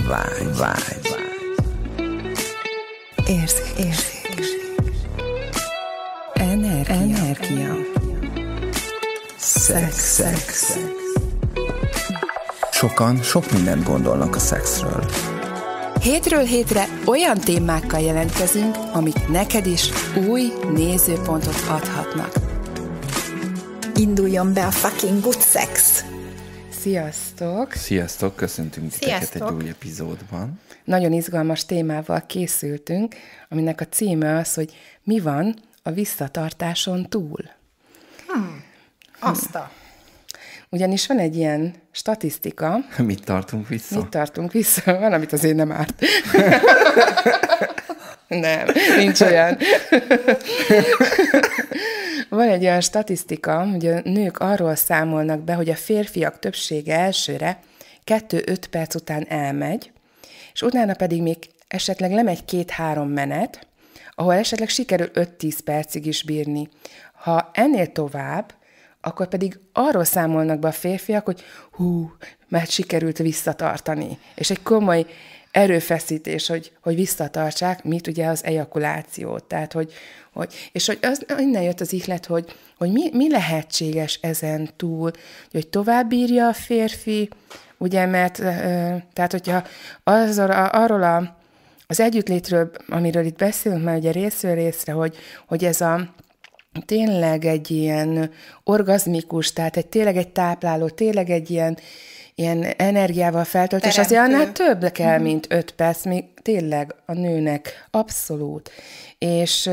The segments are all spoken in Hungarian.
vágy, vágy. Érzék, érzék. Energia. Energia. Szex, szex, szex. Sokan sok mindent gondolnak a szexről. Hétről hétre olyan témákkal jelentkezünk, amik neked is új nézőpontot adhatnak. Induljon be a fucking good sex! Sziasztok! Sziasztok, köszöntünk titeket egy új epizódban. Nagyon izgalmas témával készültünk, aminek a címe az, hogy mi van a visszatartáson túl. Hmm. Azt a. Ugyanis van egy ilyen statisztika. Mit tartunk vissza? Mit tartunk vissza? Van, amit azért nem árt. Nem, nincs olyan. Van egy olyan statisztika, hogy a nők arról számolnak be, hogy a férfiak többsége elsőre 2-5 perc után elmegy, és utána pedig még esetleg lemegy két-három menet, ahol esetleg sikerül 5-10 percig is bírni. Ha ennél tovább, akkor pedig arról számolnak be a férfiak, hogy hú, már sikerült visszatartani. És egy komoly erőfeszítés, hogy, hogy visszatartsák, mit ugye az ejakulációt. Tehát, hogy, hogy és hogy az, innen jött az ihlet, hogy, hogy mi, mi lehetséges ezen túl, hogy tovább bírja a férfi, ugye, mert tehát, hogyha az arról a, az együttlétről, amiről itt beszélünk már ugye részről részre, hogy, hogy ez a tényleg egy ilyen orgazmikus, tehát egy tényleg egy tápláló, tényleg egy ilyen ilyen energiával feltöltés, Teremtő. azért annál több kell, uh-huh. mint öt perc, még tényleg a nőnek, abszolút. És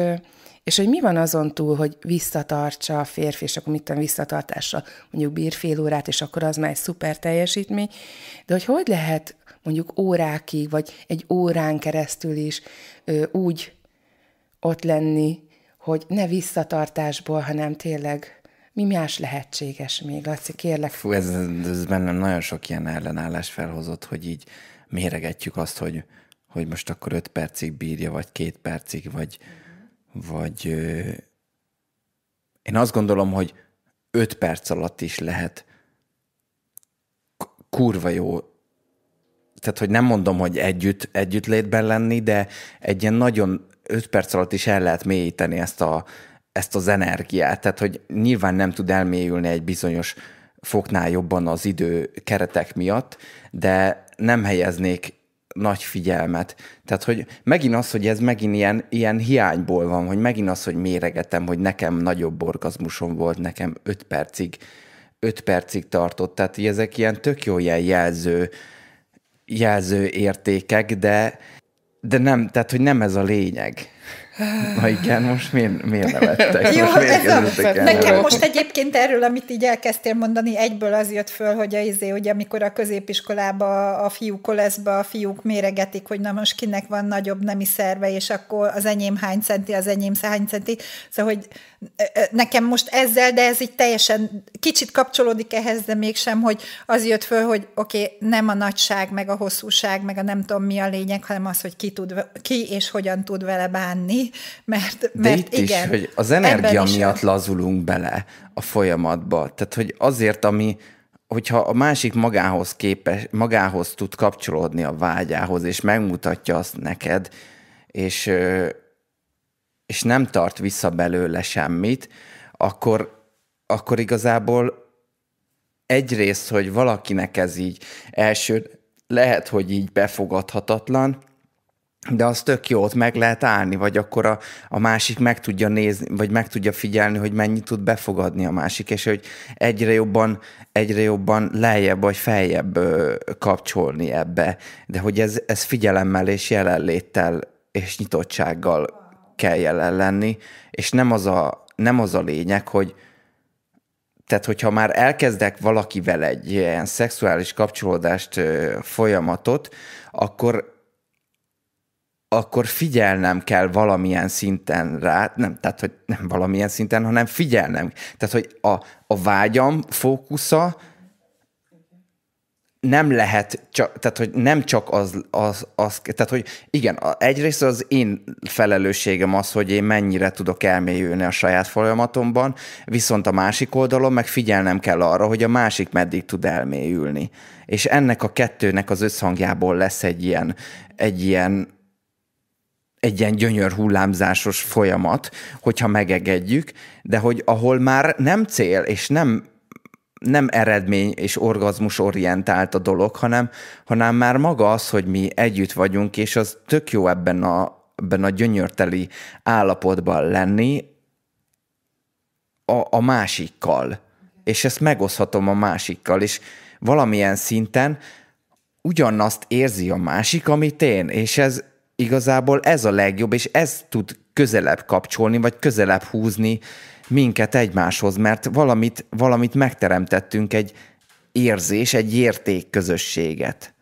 és hogy mi van azon túl, hogy visszatartsa a férfi, és akkor mit tudom, visszatartásra mondjuk bír fél órát, és akkor az már egy szuper teljesítmény, de hogy hogy lehet mondjuk órákig, vagy egy órán keresztül is ö, úgy ott lenni, hogy ne visszatartásból, hanem tényleg mi más lehetséges még, Laci, kérlek? Fú, ez, ez bennem nagyon sok ilyen ellenállás felhozott, hogy így méregetjük azt, hogy, hogy most akkor öt percig bírja, vagy két percig, vagy, vagy ö... én azt gondolom, hogy öt perc alatt is lehet kurva jó tehát, hogy nem mondom, hogy együtt, együtt létben lenni, de egy ilyen nagyon öt perc alatt is el lehet mélyíteni ezt a, ezt az energiát, tehát hogy nyilván nem tud elmélyülni egy bizonyos foknál jobban az idő keretek miatt, de nem helyeznék nagy figyelmet. Tehát, hogy megint az, hogy ez megint ilyen, ilyen hiányból van, hogy megint az, hogy méregetem, hogy nekem nagyobb orgazmusom volt, nekem 5 percig, 5 percig tartott. Tehát, hogy ezek ilyen tök jó ilyen jelző, jelző értékek, de, de nem, tehát, hogy nem ez a lényeg. Na igen, most miért, miért nevettek? Jó, most miért ez a... Nekem el? most egyébként erről, amit így elkezdtél mondani, egyből az jött föl, hogy a izé, hogy amikor a középiskolába a fiúk koleszba a fiúk méregetik, hogy na most kinek van nagyobb nemi szerve, és akkor az enyém hány centi, az enyém hány centi. Szóval, hogy nekem most ezzel, de ez így teljesen kicsit kapcsolódik ehhez, de mégsem, hogy az jött föl, hogy oké, okay, nem a nagyság, meg a hosszúság, meg a nem tudom mi a lényeg, hanem az, hogy ki, tud, ki és hogyan tud vele bánni, mert, mert de itt igen. Is, hogy az energia miatt is. lazulunk bele a folyamatba, tehát hogy azért, ami hogyha a másik magához képes, magához tud kapcsolódni a vágyához, és megmutatja azt neked, és és nem tart vissza belőle semmit, akkor, akkor igazából egyrészt, hogy valakinek ez így első, lehet, hogy így befogadhatatlan, de az tök jó, ott meg lehet állni, vagy akkor a, a másik meg tudja nézni, vagy meg tudja figyelni, hogy mennyit tud befogadni a másik, és hogy egyre jobban, egyre jobban lejjebb vagy feljebb ö, kapcsolni ebbe. De hogy ez, ez figyelemmel és jelenléttel és nyitottsággal kell jelen lenni, és nem az a, nem az a lényeg, hogy tehát, hogyha már elkezdek valakivel egy ilyen szexuális kapcsolódást folyamatot, akkor akkor figyelnem kell valamilyen szinten rá, nem, tehát, hogy nem valamilyen szinten, hanem figyelnem. Tehát, hogy a, a vágyam fókusza nem lehet, csak, tehát hogy nem csak az, az, az, tehát hogy igen, egyrészt az én felelősségem az, hogy én mennyire tudok elmélyülni a saját folyamatomban, viszont a másik oldalon meg figyelnem kell arra, hogy a másik meddig tud elmélyülni. És ennek a kettőnek az összhangjából lesz egy ilyen, egy ilyen egy ilyen gyönyör hullámzásos folyamat, hogyha megegedjük, de hogy ahol már nem cél, és nem nem eredmény és orgazmus orientált a dolog, hanem, hanem már maga az, hogy mi együtt vagyunk, és az tök jó ebben a, ebben a gyönyörteli állapotban lenni a, a másikkal. És ezt megoszhatom a másikkal, és valamilyen szinten ugyanazt érzi a másik, amit én, és ez igazából ez a legjobb, és ez tud közelebb kapcsolni, vagy közelebb húzni minket egymáshoz, mert valamit, valamit megteremtettünk, egy érzés, egy érték közösséget,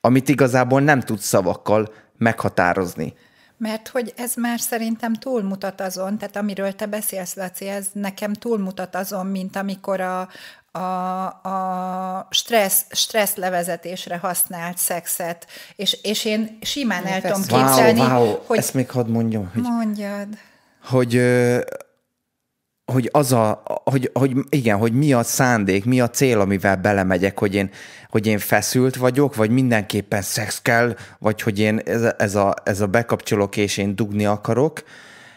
amit igazából nem tudsz szavakkal meghatározni. Mert hogy ez már szerintem túlmutat azon, tehát amiről te beszélsz, Laci, ez nekem túlmutat azon, mint amikor a, a, a stressz, stressz levezetésre használt szexet, és, és én simán el tudom képzelni, wow, wow. hogy... Ezt még hadd mondjam, hogy... Mondjad. Hogy ö, hogy az a, hogy, hogy, igen, hogy mi a szándék, mi a cél, amivel belemegyek, hogy én, hogy én feszült vagyok, vagy mindenképpen szex kell, vagy hogy én ez, ez, a, ez a bekapcsolok, és én dugni akarok,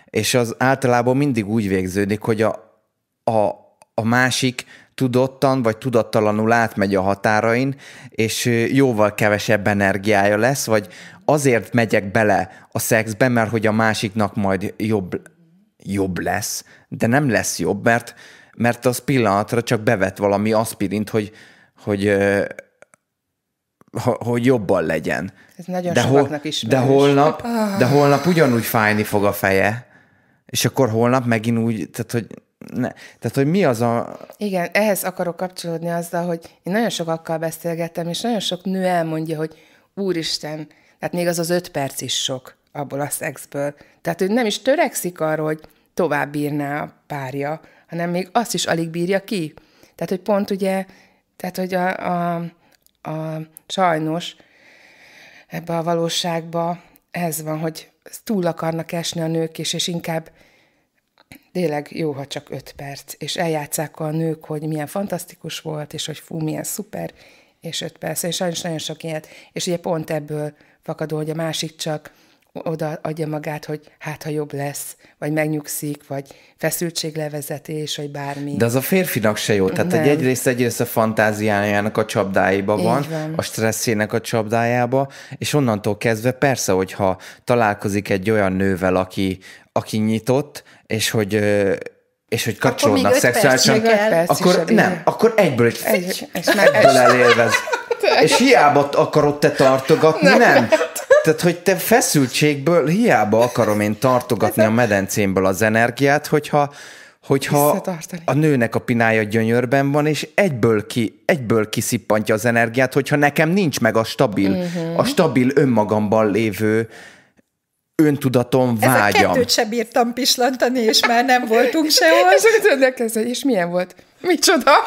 és az általában mindig úgy végződik, hogy a, a, a másik tudottan vagy tudattalanul átmegy a határain, és jóval kevesebb energiája lesz, vagy azért megyek bele a szexbe, mert hogy a másiknak majd jobb jobb lesz, de nem lesz jobb, mert, mert az pillanatra csak bevet valami aspirint, hogy, hogy, hogy, hogy jobban legyen. Ez nagyon de sokaknak hol, De holnap, ah. de holnap ugyanúgy fájni fog a feje, és akkor holnap megint úgy, tehát hogy ne. Tehát, hogy mi az a... Igen, ehhez akarok kapcsolódni azzal, hogy én nagyon sokakkal beszélgettem, és nagyon sok nő elmondja, hogy úristen, tehát még az az öt perc is sok abból a szexből. Tehát ő nem is törekszik arra, hogy tovább bírná a párja, hanem még azt is alig bírja ki. Tehát, hogy pont ugye, tehát, hogy a, a, a sajnos ebbe a valóságba ez van, hogy túl akarnak esni a nők is, és inkább tényleg jó, ha csak öt perc, és eljátszák a nők, hogy milyen fantasztikus volt, és hogy fú, milyen szuper, és öt perc, és sajnos nagyon sok ilyet. És ugye pont ebből fakadó, hogy a másik csak oda adja magát, hogy hát ha jobb lesz, vagy megnyugszik, vagy feszültséglevezetés, vagy bármi. De az a férfinak se jó. Tehát egy egyrészt egyrészt a fantáziájának a csapdáiba van, van, a stresszének a csapdájába, és onnantól kezdve persze, hogyha találkozik egy olyan nővel, aki, aki nyitott, és hogy és hogy kapcsolódnak szexuálisan, akkor nem, akkor egyből egy, egy és egy elélvez. és hiába akarod te tartogatni, nem. nem. Tehát, hogy te feszültségből hiába akarom én tartogatni a medencémből az energiát, hogyha hogyha a nőnek a pinája gyönyörben van, és egyből ki, egyből kiszippantja az energiát, hogyha nekem nincs meg a stabil, uh-huh. a stabil önmagamban lévő öntudatom vágyam. Ez a kettőt sem bírtam pislantani, és már nem voltunk sehol. és akkor ez, és milyen volt? Micsoda?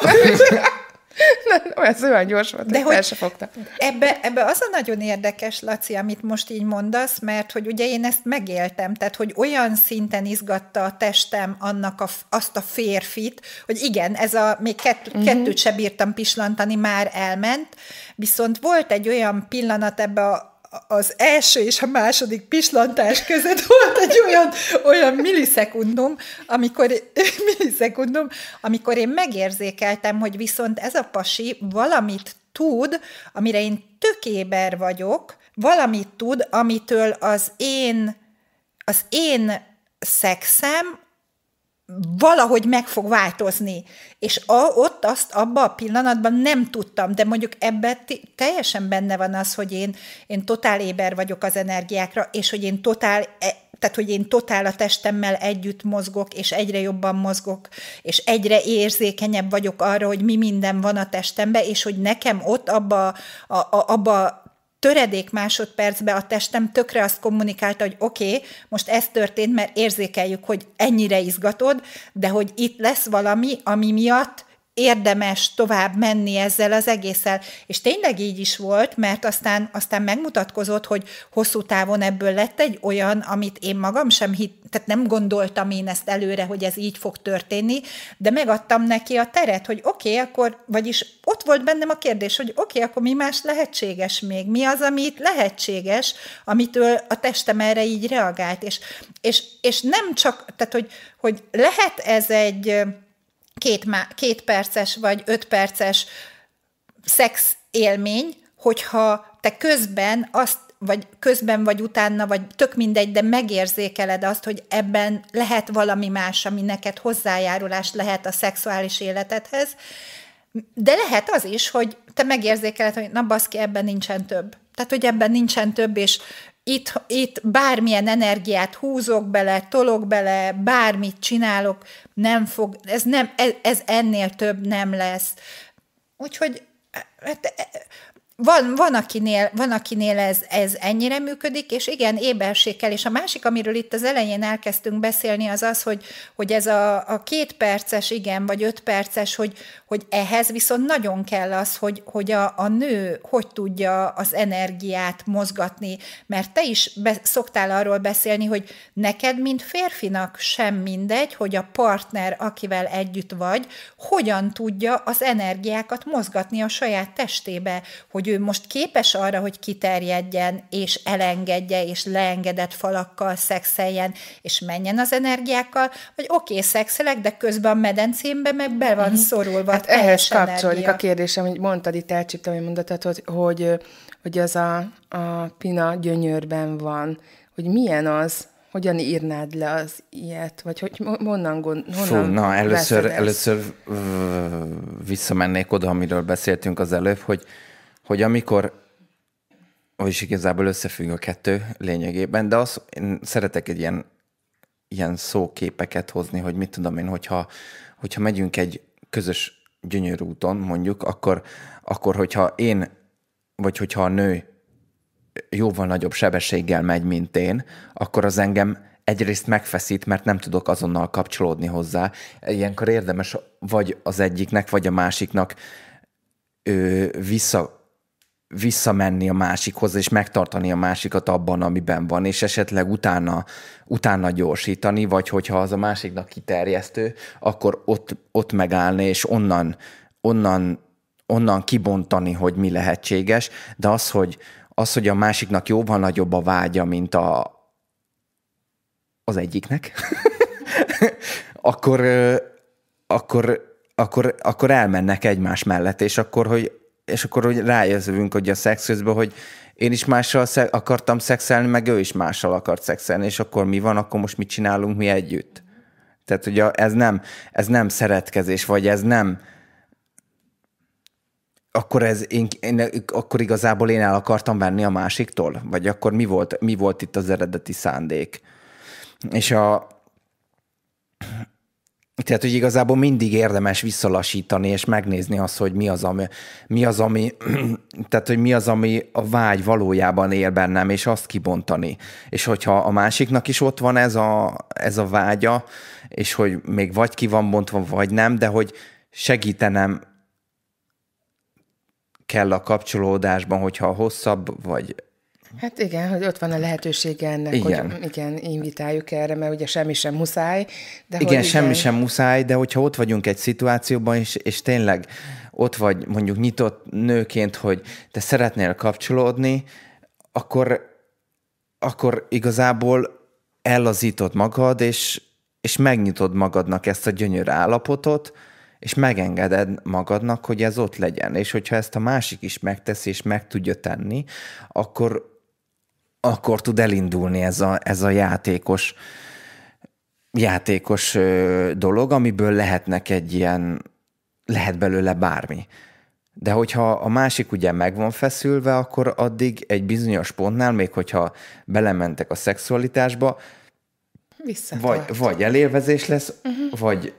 ez olyan gyors volt, De hogy se fogta. Ebbe, ebbe az a nagyon érdekes, Laci, amit most így mondasz, mert hogy ugye én ezt megéltem, tehát hogy olyan szinten izgatta a testem annak a, azt a férfit, hogy igen, ez a, még kett, uh-huh. kettőt se bírtam pislantani, már elment, viszont volt egy olyan pillanat ebbe a az első és a második pislantás között volt egy olyan, olyan millisekundum, amikor, millisekundum, amikor én megérzékeltem, hogy viszont ez a pasi valamit tud, amire én tökéber vagyok, valamit tud, amitől az én, az én szexem, valahogy meg fog változni. És a, ott azt abban a pillanatban nem tudtam, de mondjuk ebben teljesen benne van az, hogy én, én totál éber vagyok az energiákra, és hogy én totál e, tehát hogy én totál a testemmel együtt mozgok, és egyre jobban mozgok, és egyre érzékenyebb vagyok arra, hogy mi minden van a testemben, és hogy nekem ott abba, a, a, abba töredék másodpercbe a testem tökre azt kommunikálta, hogy oké, okay, most ez történt, mert érzékeljük, hogy ennyire izgatod, de hogy itt lesz valami, ami miatt érdemes tovább menni ezzel az egésszel. És tényleg így is volt, mert aztán, aztán megmutatkozott, hogy hosszú távon ebből lett egy olyan, amit én magam sem hit, tehát nem gondoltam én ezt előre, hogy ez így fog történni, de megadtam neki a teret, hogy oké, okay, akkor, vagyis ott volt bennem a kérdés, hogy oké, okay, akkor mi más lehetséges még? Mi az, amit lehetséges, amitől a testem erre így reagált? És, és, és nem csak, tehát hogy, hogy lehet ez egy két, má- két perces vagy öt perces szex élmény, hogyha te közben azt vagy közben vagy utána, vagy tök mindegy, de megérzékeled azt, hogy ebben lehet valami más, ami neked hozzájárulás lehet a szexuális életedhez, de lehet az is, hogy te megérzékeled, hogy na baszki, ebben nincsen több. Tehát, hogy ebben nincsen több, és itt, itt bármilyen energiát húzok bele, tolok bele, bármit csinálok, nem fog, ez, nem, ez, ez ennél több nem lesz. Úgyhogy hát, van, van, akinél, van, akinél ez, ez ennyire működik, és igen, éberséggel És a másik, amiről itt az elején elkezdtünk beszélni, az az, hogy, hogy ez a, a két perces, igen, vagy öt perces, hogy, hogy ehhez viszont nagyon kell az, hogy, hogy a, a nő hogy tudja az energiát mozgatni, mert te is be, szoktál arról beszélni, hogy neked, mint férfinak sem mindegy, hogy a partner, akivel együtt vagy, hogyan tudja az energiákat mozgatni a saját testébe, hogy hogy ő most képes arra, hogy kiterjedjen, és elengedje, és leengedett falakkal szexeljen, és menjen az energiákkal, vagy oké, okay, szexelek, de közben a medencémbe meg be van mhm. szorulva. Hát ehhez kapcsolódik energia. a kérdésem, hogy mondtad itt, elcsíptem egy mondatot, hogy, hogy, hogy az a, a pina gyönyörben van, hogy milyen az, hogyan írnád le az ilyet, vagy hogy honnan gondolod? honnan Fú, na, először, először visszamennék oda, amiről beszéltünk az előbb, hogy hogy amikor vagyis igazából összefügg a kettő lényegében, de az, én szeretek egy ilyen, ilyen szóképeket hozni, hogy mit tudom én, hogyha, hogyha megyünk egy közös gyönyörű úton mondjuk, akkor, akkor hogyha én, vagy hogyha a nő jóval nagyobb sebességgel megy, mint én, akkor az engem egyrészt megfeszít, mert nem tudok azonnal kapcsolódni hozzá. Ilyenkor érdemes vagy az egyiknek, vagy a másiknak vissza visszamenni a másikhoz, és megtartani a másikat abban, amiben van, és esetleg utána, utána gyorsítani, vagy hogyha az a másiknak kiterjesztő, akkor ott, ott megállni, és onnan, onnan, onnan kibontani, hogy mi lehetséges, de az, hogy, az, hogy a másiknak jóval nagyobb a vágya, mint a, az egyiknek, akkor, akkor, akkor, akkor elmennek egymás mellett, és akkor, hogy és akkor hogy rájövünk, hogy a szex közben, hogy én is mással szex, akartam szexelni, meg ő is mással akart szexelni, és akkor mi van, akkor most mit csinálunk mi együtt? Tehát hogy ez nem, ez nem szeretkezés, vagy ez nem, akkor, ez, én, én, akkor igazából én el akartam venni a másiktól? Vagy akkor mi volt, mi volt itt az eredeti szándék? És a, tehát, hogy igazából mindig érdemes visszalasítani és megnézni azt, hogy mi az, ami, mi az, ami, tehát, hogy mi az, ami a vágy valójában él bennem, és azt kibontani. És hogyha a másiknak is ott van ez a, ez a vágya, és hogy még vagy ki van bontva, vagy nem, de hogy segítenem kell a kapcsolódásban, hogyha hosszabb, vagy Hát igen, hogy ott van a lehetősége ennek, igen. hogy igen, invitáljuk erre, mert ugye semmi sem muszáj. De igen, hogy semmi igen... sem muszáj, de hogyha ott vagyunk egy szituációban, és, és tényleg ott vagy mondjuk nyitott nőként, hogy te szeretnél kapcsolódni, akkor, akkor igazából ellazítod magad, és, és megnyitod magadnak ezt a gyönyörű állapotot, és megengeded magadnak, hogy ez ott legyen. És hogyha ezt a másik is megteszi, és meg tudja tenni, akkor akkor tud elindulni ez a, ez a játékos játékos dolog, amiből lehetnek egy ilyen, lehet belőle bármi. De hogyha a másik ugye meg van feszülve, akkor addig egy bizonyos pontnál, még hogyha belementek a szexualitásba, vagy, vagy elérvezés lesz, uh-huh. vagy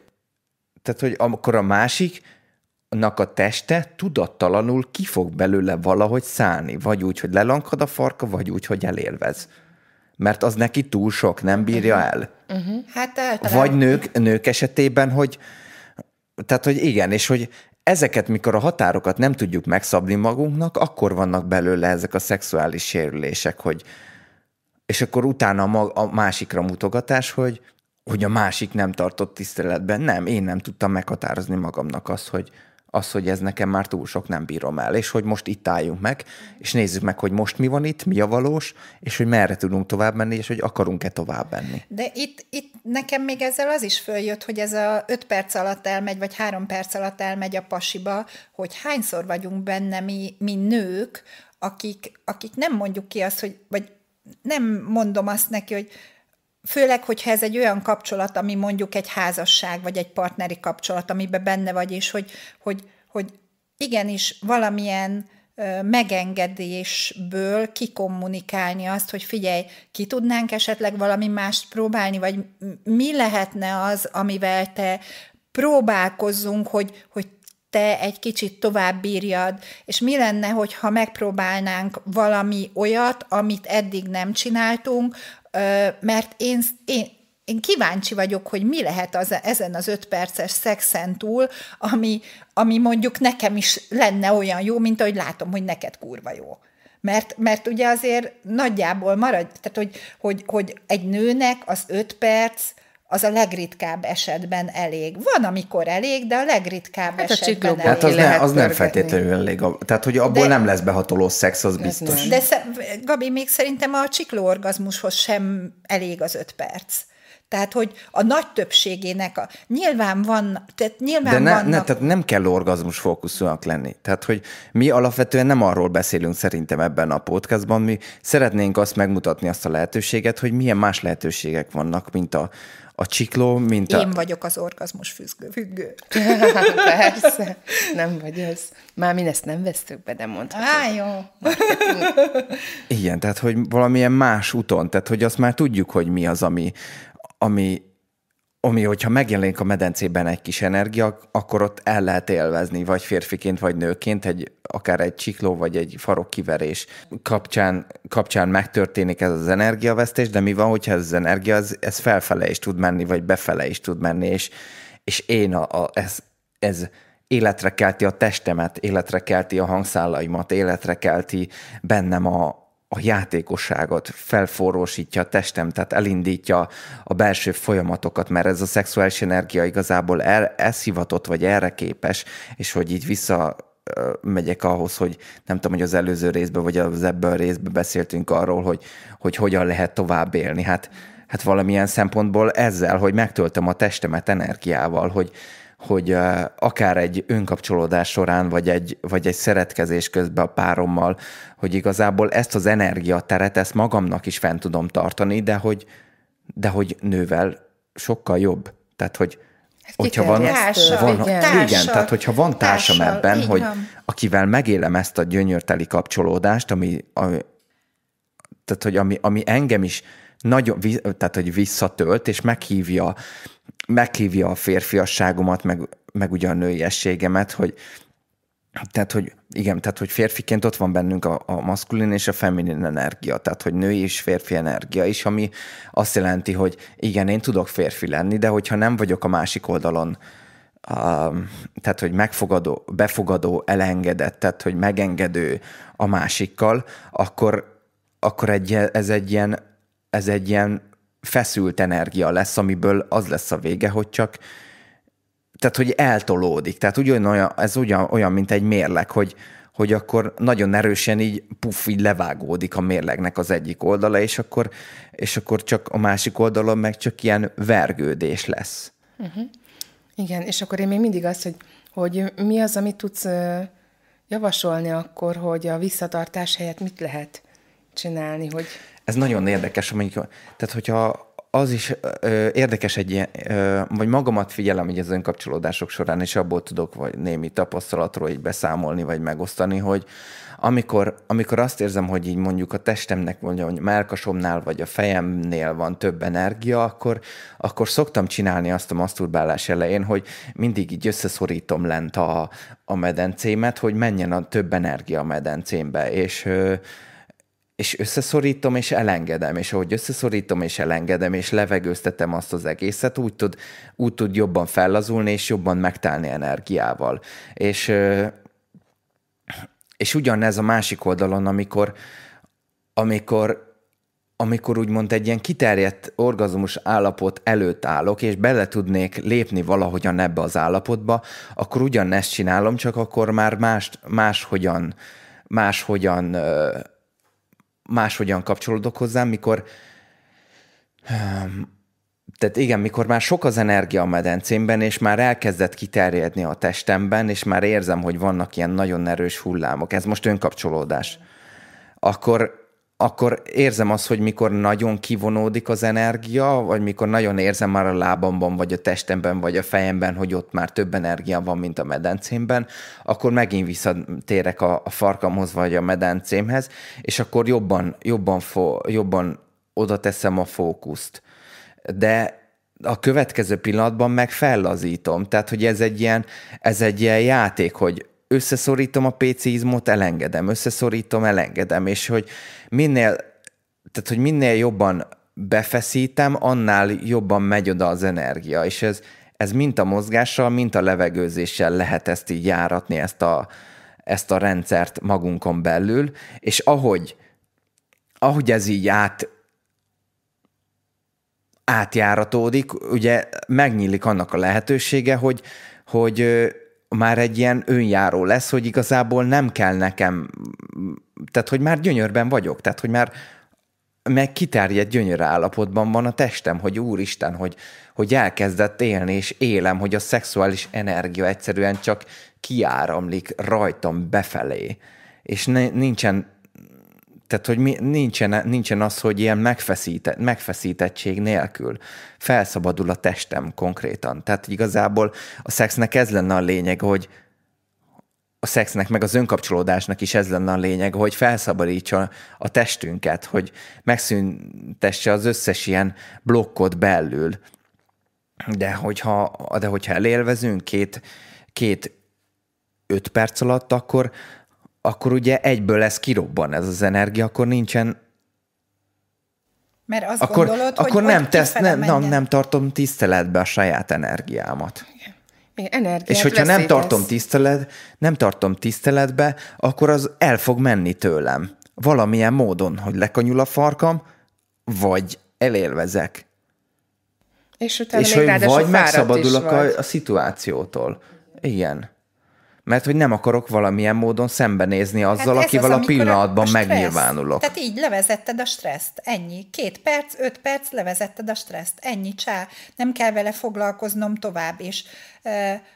tehát, hogy akkor a másik nak a teste tudattalanul ki fog belőle valahogy szállni, vagy úgy, hogy lelankad a farka, vagy úgy, hogy elélvez. Mert az neki túl sok, nem bírja uh-huh. el. Uh-huh. Hát általán... Vagy nők, nők esetében, hogy tehát, hogy igen, és hogy ezeket, mikor a határokat nem tudjuk megszabni magunknak, akkor vannak belőle ezek a szexuális sérülések, hogy és akkor utána a, a másikra mutogatás, hogy hogy a másik nem tartott tiszteletben. Nem, én nem tudtam meghatározni magamnak azt, hogy az, hogy ez nekem már túl sok nem bírom el, és hogy most itt álljunk meg, és nézzük meg, hogy most mi van itt, mi a valós, és hogy merre tudunk tovább menni, és hogy akarunk-e tovább menni. De itt, itt nekem még ezzel az is följött, hogy ez a 5 perc alatt elmegy, vagy három perc alatt elmegy a pasiba, hogy hányszor vagyunk benne mi, mi nők, akik, akik nem mondjuk ki azt, hogy, vagy nem mondom azt neki, hogy Főleg, hogyha ez egy olyan kapcsolat, ami mondjuk egy házasság, vagy egy partneri kapcsolat, amiben benne vagy, és hogy, hogy, hogy igenis valamilyen megengedésből kikommunikálni azt, hogy figyelj, ki tudnánk esetleg valami mást próbálni, vagy mi lehetne az, amivel te próbálkozzunk, hogy, hogy te egy kicsit tovább bírjad, és mi lenne, hogyha megpróbálnánk valami olyat, amit eddig nem csináltunk, mert én, én, én kíváncsi vagyok, hogy mi lehet az, e- ezen az öt perces szexen túl, ami, ami mondjuk nekem is lenne olyan jó, mint ahogy látom, hogy neked kurva jó. Mert, mert ugye azért nagyjából marad, tehát hogy, hogy, hogy egy nőnek az öt perc, az a legritkább esetben elég. Van, amikor elég, de a legritkább hát esetben a elég. Hát az, ne, az nem feltétlenül elég. Tehát, hogy abból de, nem lesz behatoló szex, az biztos. de De Gabi, még szerintem a csiklóorgazmushoz sem elég az öt perc. Tehát, hogy a nagy többségének a, nyilván van, tehát nyilván De ne, vannak... ne, tehát nem kell orgazmus fókuszúnak lenni. Tehát, hogy mi alapvetően nem arról beszélünk szerintem ebben a podcastban, mi szeretnénk azt megmutatni azt a lehetőséget, hogy milyen más lehetőségek vannak, mint a, a csikló, mint a... Én vagyok az orgazmus függő. függő. Persze, nem vagy az. Már mi ezt nem vesztük be, de mondhatod. Á, jó. Igen, tehát, hogy valamilyen más úton, tehát, hogy azt már tudjuk, hogy mi az, ami, ami ami, hogyha megjelenik a medencében egy kis energia, akkor ott el lehet élvezni, vagy férfiként, vagy nőként, egy, akár egy csikló, vagy egy farok kiverés kapcsán, kapcsán megtörténik ez az energiavesztés, de mi van, hogyha ez az energia, ez, ez felfele is tud menni, vagy befele is tud menni, és, és én a, a, ez, ez életre kelti a testemet, életre kelti a hangszálaimat, életre kelti bennem a, a játékosságot, felforrósítja a testem, tehát elindítja a belső folyamatokat, mert ez a szexuális energia igazából el, elszivatott, vagy erre képes, és hogy így vissza megyek ahhoz, hogy nem tudom, hogy az előző részben, vagy az ebből a részben beszéltünk arról, hogy, hogy hogyan lehet tovább élni. Hát, hát valamilyen szempontból ezzel, hogy megtöltöm a testemet energiával, hogy, hogy akár egy önkapcsolódás során, vagy egy, vagy egy szeretkezés közben a párommal, hogy igazából ezt az energiateret, ezt magamnak is fent tudom tartani, de hogy, de hogy nővel sokkal jobb. Tehát, hogy Hát hogyha van, társa, van igen. Társa, igen, tehát hogyha van társam társa, ebben, hogy akivel megélem ezt a gyönyörteli kapcsolódást, ami, ami tehát hogy ami, ami engem is nagyon, tehát hogy visszatölt, és meghívja meghívja a férfiasságomat, meg, meg ugye a nőiességemet, hogy tehát, hogy igen, tehát, hogy férfiként ott van bennünk a, a maszkulin és a feminin energia, tehát, hogy női és férfi energia is, ami azt jelenti, hogy igen, én tudok férfi lenni, de hogyha nem vagyok a másik oldalon, um, tehát, hogy megfogadó, befogadó, elengedett, tehát, hogy megengedő a másikkal, akkor, akkor egy, ez egy ilyen, ez egy ilyen feszült energia lesz, amiből az lesz a vége, hogy csak tehát, hogy eltolódik. Tehát olyan, ez ugyan, olyan, mint egy mérleg, hogy, hogy akkor nagyon erősen így puff, így levágódik a mérlegnek az egyik oldala, és akkor, és akkor csak a másik oldalon meg csak ilyen vergődés lesz. Uh-huh. Igen, és akkor én még mindig azt hogy, hogy mi az, amit tudsz javasolni akkor, hogy a visszatartás helyett mit lehet csinálni, hogy ez nagyon érdekes, mondjuk, tehát hogyha az is ö, érdekes egy ilyen, ö, vagy magamat figyelem így az önkapcsolódások során, és abból tudok vagy némi tapasztalatról így beszámolni, vagy megosztani, hogy amikor, amikor azt érzem, hogy így mondjuk a testemnek, mondjuk hogy melkasomnál, vagy a fejemnél van több energia, akkor, akkor szoktam csinálni azt a maszturbálás elején, hogy mindig így összeszorítom lent a, a medencémet, hogy menjen a több energia a medencémbe, és ö, és összeszorítom, és elengedem, és ahogy összeszorítom, és elengedem, és levegőztetem azt az egészet, úgy tud, úgy tud jobban fellazulni, és jobban megtálni energiával. És, és ugyanez a másik oldalon, amikor, amikor amikor úgymond egy ilyen kiterjedt orgazmus állapot előtt állok, és bele tudnék lépni valahogyan ebbe az állapotba, akkor ugyanezt csinálom, csak akkor már más, máshogyan, máshogyan máshogyan kapcsolódok hozzám, mikor ehm, tehát igen, mikor már sok az energia a medencémben, és már elkezdett kiterjedni a testemben, és már érzem, hogy vannak ilyen nagyon erős hullámok, ez most önkapcsolódás, akkor akkor érzem azt, hogy mikor nagyon kivonódik az energia, vagy mikor nagyon érzem már a lábamban, vagy a testemben, vagy a fejemben, hogy ott már több energia van, mint a medencémben, akkor megint visszatérek a, a farkamhoz, vagy a medencémhez, és akkor jobban, jobban, fo, jobban oda teszem a fókuszt. De a következő pillanatban meg fellazítom. Tehát, hogy ez egy ilyen, ez egy ilyen játék, hogy összeszorítom a PC izmot, elengedem, összeszorítom, elengedem, és hogy minél, tehát hogy minél jobban befeszítem, annál jobban megy oda az energia, és ez, ez mint a mozgással, mint a levegőzéssel lehet ezt így járatni, ezt a, ezt a rendszert magunkon belül, és ahogy, ahogy ez így át, átjáratódik, ugye megnyílik annak a lehetősége, hogy, hogy már egy ilyen önjáró lesz, hogy igazából nem kell nekem, tehát hogy már gyönyörben vagyok, tehát hogy már meg kiterjedt gyönyör állapotban van a testem, hogy úristen, hogy, hogy elkezdett élni, és élem, hogy a szexuális energia egyszerűen csak kiáramlik rajtam befelé, és ne, nincsen tehát, hogy mi, nincsen, nincsen az, hogy ilyen megfeszített, megfeszítettség nélkül felszabadul a testem konkrétan. Tehát igazából a szexnek ez lenne a lényeg, hogy a szexnek, meg az önkapcsolódásnak is ez lenne a lényeg, hogy felszabadítsa a testünket, hogy megszüntesse az összes ilyen blokkot belül. De hogyha, de hogyha elélvezünk két, két öt perc alatt, akkor, akkor ugye egyből lesz kirobban ez az energia, akkor nincsen mert azt akkor, gondolod, akkor hogy nem, tesz, nem, nem, nem tartom tiszteletbe a saját energiámat. Igen. Igen, És hogyha nem tartom, tisztelet, nem tartom tiszteletbe, akkor az el fog menni tőlem. Valamilyen módon, hogy lekanyul a farkam, vagy elélvezek. És utána És még hogy vagy megszabadulok a, a szituációtól. Igen. Igen mert hogy nem akarok valamilyen módon szembenézni azzal, hát akivel az, a pillanatban a stressz, megnyilvánulok. Tehát így levezetted a stresszt, ennyi. Két perc, öt perc levezetted a stresszt, ennyi, csá. Nem kell vele foglalkoznom tovább, és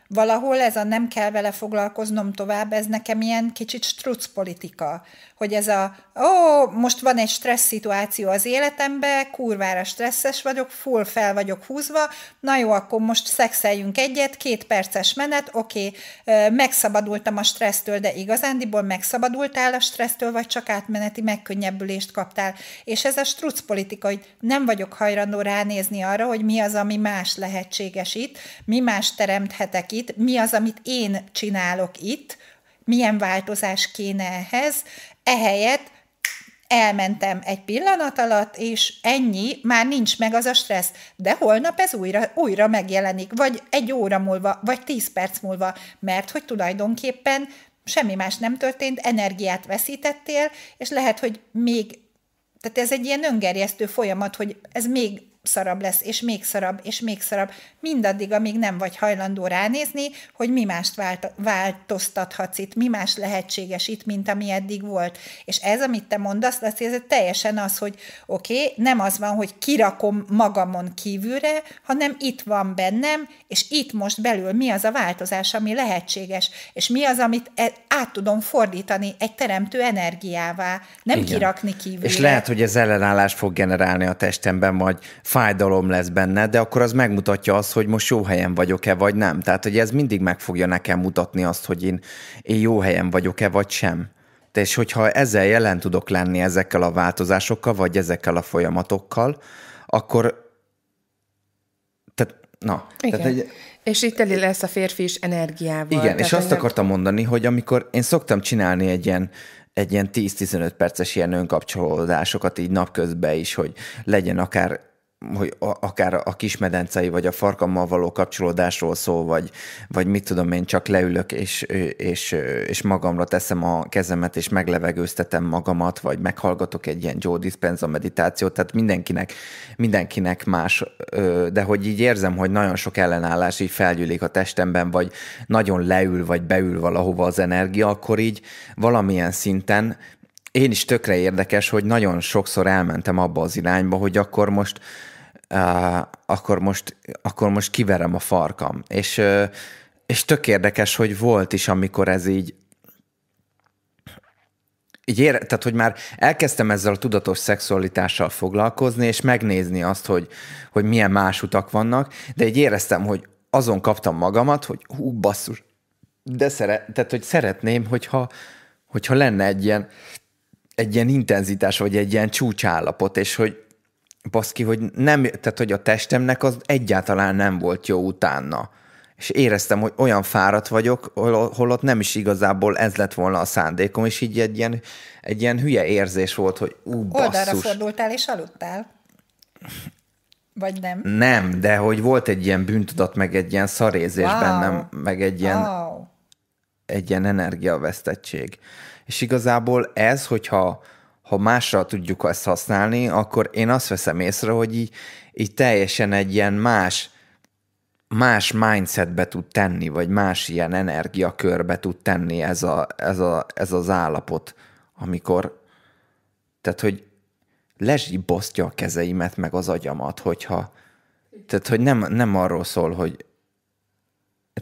valahol ez a nem kell vele foglalkoznom tovább, ez nekem ilyen kicsit struc politika, hogy ez a, ó, most van egy stressz szituáció az életemben, kurvára stresszes vagyok, full fel vagyok húzva, na jó, akkor most szexeljünk egyet, két perces menet, oké, okay, megszabadultam a stressztől, de igazándiból megszabadultál a stressztől, vagy csak átmeneti megkönnyebbülést kaptál. És ez a struc politika, hogy nem vagyok hajlandó ránézni arra, hogy mi az, ami más lehetséges itt, mi más terem teremthetek itt, mi az, amit én csinálok itt, milyen változás kéne ehhez, ehelyett elmentem egy pillanat alatt, és ennyi, már nincs meg az a stressz, de holnap ez újra, újra megjelenik, vagy egy óra múlva, vagy tíz perc múlva, mert hogy tulajdonképpen semmi más nem történt, energiát veszítettél, és lehet, hogy még, tehát ez egy ilyen öngerjesztő folyamat, hogy ez még szarabb lesz, és még szarabb, és még szarabb, mindaddig, amíg nem vagy hajlandó ránézni, hogy mi mást vált, változtathatsz itt, mi más lehetséges itt, mint ami eddig volt. És ez, amit te mondasz, Laci, ez teljesen az, hogy oké, okay, nem az van, hogy kirakom magamon kívülre, hanem itt van bennem, és itt most belül mi az a változás, ami lehetséges, és mi az, amit e, át tudom fordítani egy teremtő energiává, nem Igen. kirakni kívülre. És lehet, hogy ez ellenállás fog generálni a testemben, vagy fájdalom lesz benne, de akkor az megmutatja azt, hogy most jó helyen vagyok-e, vagy nem. Tehát, hogy ez mindig meg fogja nekem mutatni azt, hogy én, én jó helyen vagyok-e, vagy sem. És hogyha ezzel jelen tudok lenni ezekkel a változásokkal, vagy ezekkel a folyamatokkal, akkor tehát, na. Igen. Tehát egy, és itt elé lesz a férfi is energiával. Igen, tehát és azt nem... akartam mondani, hogy amikor én szoktam csinálni egy ilyen, egy ilyen 10-15 perces ilyen önkapcsolódásokat így napközben is, hogy legyen akár hogy a, akár a kismedencei, vagy a farkammal való kapcsolódásról szól, vagy, vagy mit tudom én, csak leülök, és, és, és magamra teszem a kezemet, és meglevegőztetem magamat, vagy meghallgatok egy ilyen Joe Dispenza meditációt, tehát mindenkinek, mindenkinek más, de hogy így érzem, hogy nagyon sok ellenállás így felgyűlik a testemben, vagy nagyon leül, vagy beül valahova az energia, akkor így valamilyen szinten én is tökre érdekes, hogy nagyon sokszor elmentem abba az irányba, hogy akkor most akkor, most, akkor most kiverem a farkam. És, és tök érdekes, hogy volt is, amikor ez így, így ére, tehát, hogy már elkezdtem ezzel a tudatos szexualitással foglalkozni, és megnézni azt, hogy, hogy milyen más utak vannak, de így éreztem, hogy azon kaptam magamat, hogy hú, basszus, de szeret, tehát, hogy szeretném, hogyha, hogyha lenne egy ilyen, egy ilyen intenzitás, vagy egy ilyen csúcsállapot, és hogy baszki, hogy nem, tehát hogy a testemnek az egyáltalán nem volt jó utána. És éreztem, hogy olyan fáradt vagyok, holott nem is igazából ez lett volna a szándékom, és így egy ilyen, egy ilyen hülye érzés volt, hogy ú, basszus. Oldalra fordultál és aludtál? Vagy nem? Nem, de hogy volt egy ilyen bűntudat, meg egy ilyen szarézés wow. bennem, meg egy ilyen, wow. egy ilyen energiavesztettség. És igazából ez, hogyha ha másra tudjuk ezt használni, akkor én azt veszem észre, hogy így, így teljesen egy ilyen más, más mindsetbe tud tenni, vagy más ilyen energiakörbe tud tenni ez, a, ez, a, ez az állapot, amikor, tehát hogy lezsibosztja a kezeimet, meg az agyamat, hogyha, tehát hogy nem, nem arról szól, hogy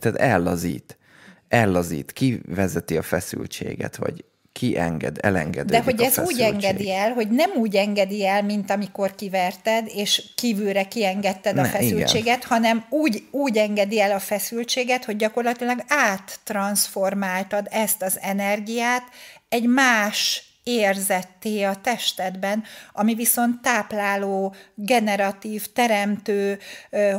tehát ellazít, ellazít, kivezeti a feszültséget, vagy kienged, elenged. De hogy ez úgy engedi el, hogy nem úgy engedi el, mint amikor kiverted, és kívülre kiengedted ne, a feszültséget, igen. hanem úgy, úgy engedi el a feszültséget, hogy gyakorlatilag áttransformáltad ezt az energiát egy más érzetté a testedben, ami viszont tápláló, generatív, teremtő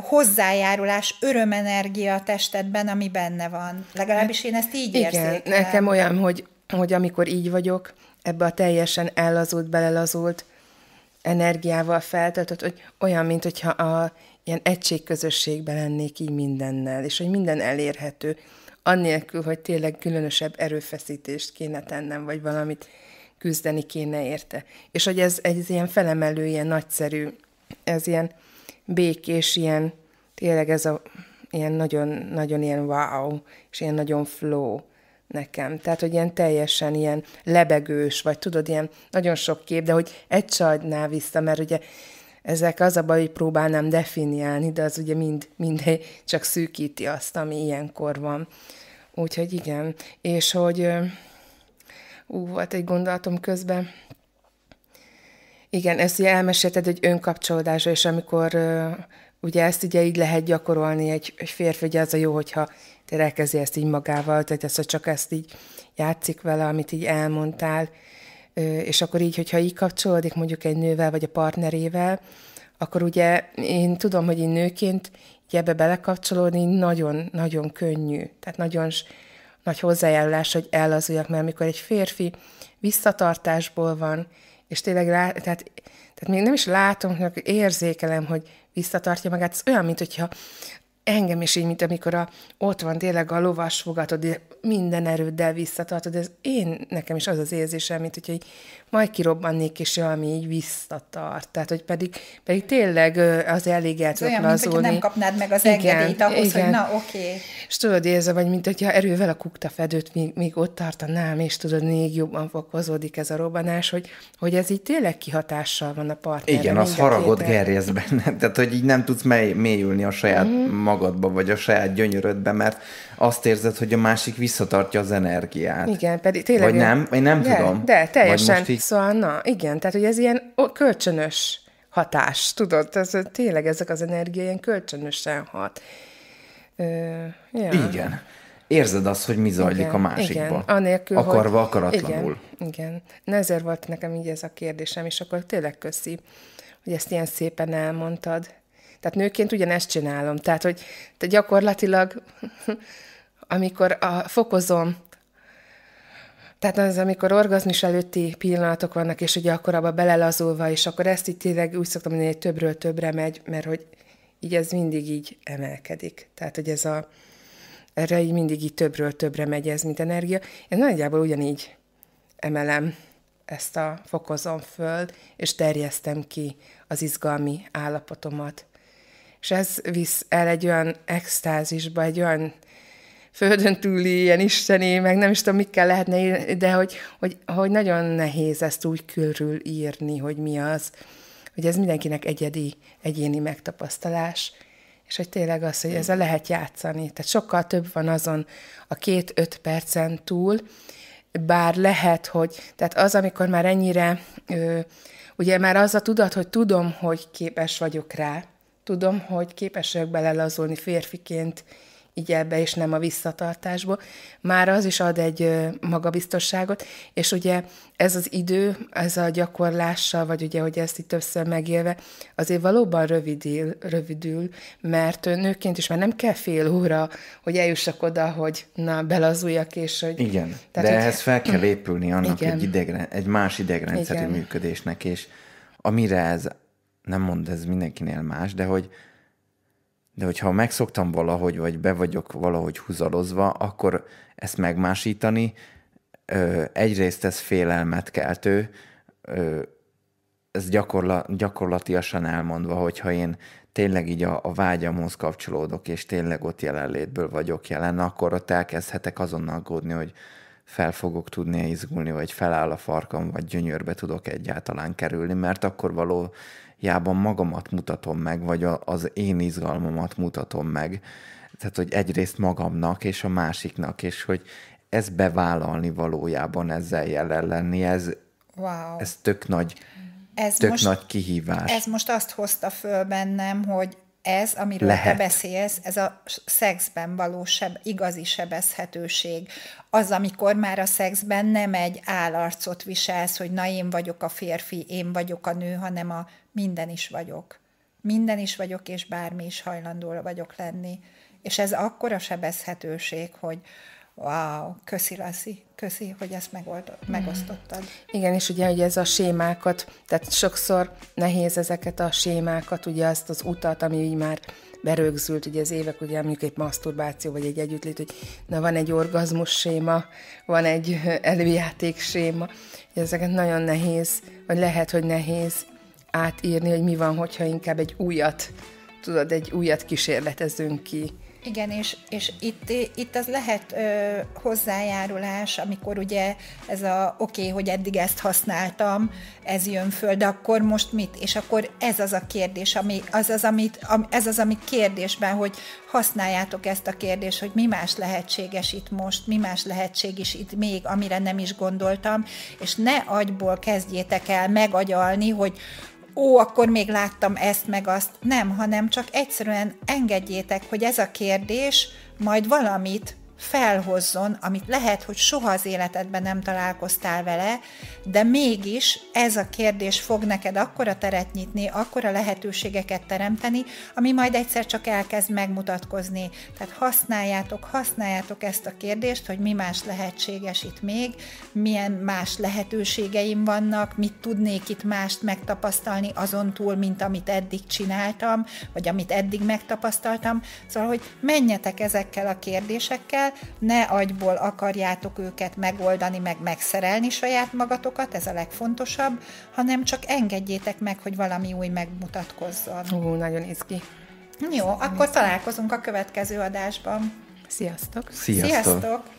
hozzájárulás, örömenergia a testedben, ami benne van. Legalábbis én ezt így Igen, érzékelem. Nekem olyan, hogy hogy amikor így vagyok, ebbe a teljesen ellazult, belelazult energiával feltöltött, hogy olyan, mint hogyha a ilyen egységközösségben lennék így mindennel, és hogy minden elérhető, annélkül, hogy tényleg különösebb erőfeszítést kéne tennem, vagy valamit küzdeni kéne érte. És hogy ez egy ilyen felemelő, ilyen nagyszerű, ez ilyen békés, ilyen tényleg ez a ilyen nagyon, nagyon ilyen wow, és ilyen nagyon flow nekem. Tehát, hogy ilyen teljesen ilyen lebegős, vagy tudod, ilyen nagyon sok kép, de hogy egy csajnál vissza, mert ugye ezek az a baj, hogy próbálnám definiálni, de az ugye mind, minden csak szűkíti azt, ami ilyenkor van. Úgyhogy igen. És hogy ú, volt egy gondolatom közben, igen, ezt ugye elmesélted, hogy önkapcsolódásra, és amikor ugye ezt ugye így lehet gyakorolni, egy, egy férfi, ugye az a jó, hogyha elkezdi ezt így magával, tehát ezt, csak ezt így játszik vele, amit így elmondtál, és akkor így, hogyha így kapcsolódik mondjuk egy nővel, vagy a partnerével, akkor ugye én tudom, hogy én nőként így ebbe belekapcsolódni nagyon-nagyon könnyű, tehát nagyon nagy hozzájárulás, hogy ellazuljak, mert amikor egy férfi visszatartásból van, és tényleg rá, tehát, tehát még nem is látom, érzékelem, hogy visszatartja magát. Ez olyan, mint hogyha engem is így, mint amikor a, ott van tényleg a lovas fogatod, minden erőddel visszatartod, ez én, nekem is az az érzésem, mint hogy majd kirobbannék, és valami így visszatart. Tehát, hogy pedig, pedig tényleg az elég el tudok mint nem kapnád meg az igen, engedélyt ahhoz, igen. hogy na, oké. Okay. És tudod, érzem, hogy mint hogyha erővel a fedőt még, még ott tartanám, és tudod, még jobban fokozódik ez a robbanás, hogy, hogy ez így tényleg kihatással van a partnerre. Igen, az haragot gerjez benne. tehát hogy így nem tudsz mély, mélyülni a saját mm magadba, vagy a saját gyönyörödbe, mert azt érzed, hogy a másik visszatartja az energiát. Igen, pedig tényleg. Vagy nem, én nem de, tudom. De, teljesen. Így... Szóval, na, igen, tehát hogy ez ilyen kölcsönös hatás, tudod, ez, tényleg ezek az energia ilyen kölcsönösen hat. Ö, ja. Igen. Érzed azt, hogy mi zajlik igen, a másikban. Igen, anélkül, Akarva, hogy... akaratlanul. Igen, igen. Na ezért volt nekem így ez a kérdésem, és akkor tényleg köszi, hogy ezt ilyen szépen elmondtad. Tehát nőként ugyanezt csinálom. Tehát, hogy te gyakorlatilag, amikor a, fokozom, tehát az, amikor orgazmus előtti pillanatok vannak, és ugye akkor abba belelazulva, és akkor ezt itt tényleg úgy szoktam mondani, hogy többről többre megy, mert hogy így ez mindig így emelkedik. Tehát, hogy ez a, erre így mindig így többről többre megy ez, mint energia. Én nagyjából ugyanígy emelem ezt a fokozom föl, és terjesztem ki az izgalmi állapotomat és ez visz el egy olyan extázisba, egy olyan földön túli ilyen isteni, meg nem is tudom, mikkel lehetne írni, de hogy, hogy, hogy nagyon nehéz ezt úgy körül írni, hogy mi az, hogy ez mindenkinek egyedi, egyéni megtapasztalás, és hogy tényleg az, hogy ezzel lehet játszani. Tehát sokkal több van azon a két-öt percen túl, bár lehet, hogy, tehát az, amikor már ennyire, ö, ugye már az a tudat, hogy tudom, hogy képes vagyok rá, tudom, hogy képesek belelazulni férfiként így ebbe, és nem a visszatartásba. Már az is ad egy magabiztosságot, és ugye ez az idő, ez a gyakorlással, vagy ugye, hogy ezt itt többször megélve, azért valóban rövidül, rövidül, mert nőként is már nem kell fél óra, hogy eljussak oda, hogy na, belazuljak, és hogy... Igen, tehát, de hogy... ehhez fel kell épülni annak igen. egy, idegre, egy más idegrendszerű Igen. működésnek, és amire ez nem mond ez mindenkinél más, de hogy de hogyha megszoktam valahogy, vagy be vagyok valahogy húzalozva, akkor ezt megmásítani, ö, egyrészt ez félelmet keltő, ö, ez gyakorla, gyakorlatiasan elmondva, hogyha én tényleg így a, a vágyamhoz kapcsolódok, és tényleg ott jelenlétből vagyok jelen, akkor ott elkezdhetek azonnal aggódni, hogy fel fogok tudni izgulni, vagy feláll a farkam, vagy gyönyörbe tudok egyáltalán kerülni, mert akkor való jában magamat mutatom meg, vagy a, az én izgalmamat mutatom meg. Tehát, hogy egyrészt magamnak és a másiknak, és hogy ez bevállalni valójában, ezzel jelen lenni, ez, wow. ez tök nagy ez tök most, nagy kihívás. Ez most azt hozta föl bennem, hogy ez, amiről Lehet. te beszélsz, ez a szexben való seb, igazi sebezhetőség. Az, amikor már a szexben nem egy állarcot viselsz, hogy na én vagyok a férfi, én vagyok a nő, hanem a minden is vagyok. Minden is vagyok, és bármi is hajlandó vagyok lenni. És ez akkora sebezhetőség, hogy, Wow, köszi Lassi. köszi, hogy ezt megoldott, mm. megosztottad. Igen, és ugye, hogy ez a sémákat, tehát sokszor nehéz ezeket a sémákat, ugye azt az utat, ami így már berögzült, ugye az évek, ugye mondjuk egy maszturbáció, vagy egy együttlét, hogy na van egy orgazmus séma, van egy előjáték séma, hogy ezeket nagyon nehéz, vagy lehet, hogy nehéz átírni, hogy mi van, hogyha inkább egy újat, tudod, egy újat kísérletezünk ki igen, és, és itt, itt az lehet ö, hozzájárulás, amikor ugye ez a oké, okay, hogy eddig ezt használtam, ez jön föl, de akkor most mit? És akkor ez az a kérdés, ami, az az, amit, am, ez az, amit kérdésben, hogy használjátok ezt a kérdést, hogy mi más lehetséges itt most, mi más is itt még, amire nem is gondoltam, és ne agyból kezdjétek el megagyalni, hogy ó, akkor még láttam ezt meg azt. Nem, hanem csak egyszerűen engedjétek, hogy ez a kérdés majd valamit felhozzon, amit lehet, hogy soha az életedben nem találkoztál vele, de mégis ez a kérdés fog neked akkora teret nyitni, akkora lehetőségeket teremteni, ami majd egyszer csak elkezd megmutatkozni. Tehát használjátok, használjátok ezt a kérdést, hogy mi más lehetséges itt még, milyen más lehetőségeim vannak, mit tudnék itt mást megtapasztalni azon túl, mint amit eddig csináltam, vagy amit eddig megtapasztaltam. Szóval, hogy menjetek ezekkel a kérdésekkel, kell, ne agyból akarjátok őket megoldani, meg megszerelni saját magatokat, ez a legfontosabb, hanem csak engedjétek meg, hogy valami új megmutatkozzon. Ú, nagyon izgi. Jó, Szerintem akkor találkozunk a következő adásban. Sziasztok! Sziasztok! Sziasztok.